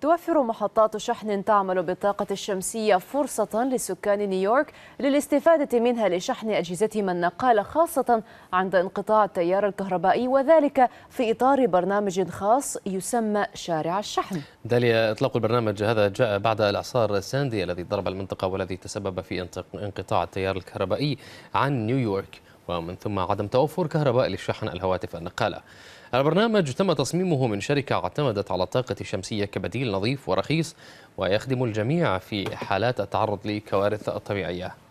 توفر محطات شحن تعمل بالطاقة الشمسية فرصة لسكان نيويورك للاستفادة منها لشحن أجهزتهم النقالة خاصة عند انقطاع التيار الكهربائي وذلك في إطار برنامج خاص يسمى شارع الشحن داليا إطلاق البرنامج هذا جاء بعد الإعصار ساندي الذي ضرب المنطقة والذي تسبب في انقطاع التيار الكهربائي عن نيويورك ومن ثم عدم توفر كهرباء لشحن الهواتف النقالة البرنامج تم تصميمه من شركة اعتمدت على الطاقة الشمسية كبديل نظيف ورخيص ويخدم الجميع في حالات التعرض لكوارث طبيعية